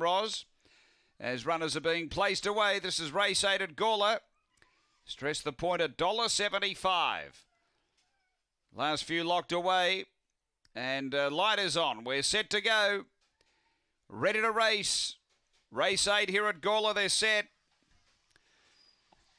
Roz. As runners are being placed away, this is race eight at Gawler. Stress the point at $1.75. Last few locked away. And uh, light is on. We're set to go. Ready to race. Race eight here at Gawler. They're set.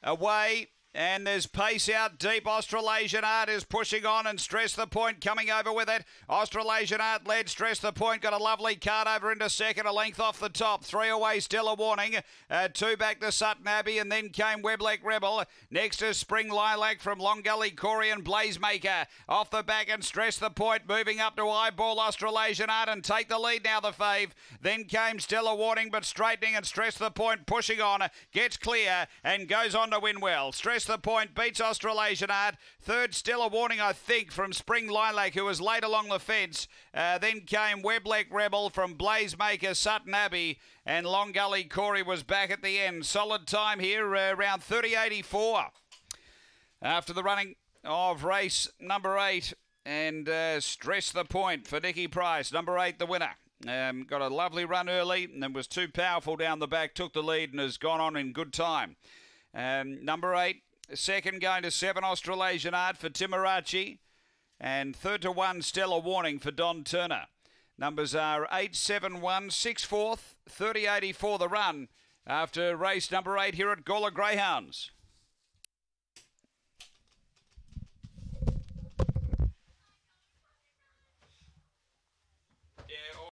Away. And there's pace out deep. Australasian Art is pushing on and stress the point coming over with it. Australasian Art led stress the point. Got a lovely card over into second, a length off the top. Three away, still a warning. Uh, two back to Sutton Abbey, and then came Weblek Rebel. Next is Spring Lilac from Long Gully Corey and Blazemaker. Off the back and stress the point. Moving up to eyeball Australasian Art and take the lead now, the fave. Then came still a warning, but straightening and stress the point, pushing on. Gets clear and goes on to win well. Stress the point, beats Australasian Art. Third, still a warning, I think, from Spring Lilac, who was late along the fence. Uh, then came Weblek Rebel from Blazemaker, Sutton Abbey, and Long Gully Corey was back at the end. Solid time here, uh, around 30.84. After the running of race number eight, and uh, stress the point for Nicky Price, number eight, the winner. Um, got a lovely run early and then was too powerful down the back, took the lead and has gone on in good time. Um, number eight, Second going to seven, Australasian Art for Timorachi. And third to one, Stellar Warning for Don Turner. Numbers are 1, 6 fourth, 3084 the run after race number eight here at Gawler Greyhounds.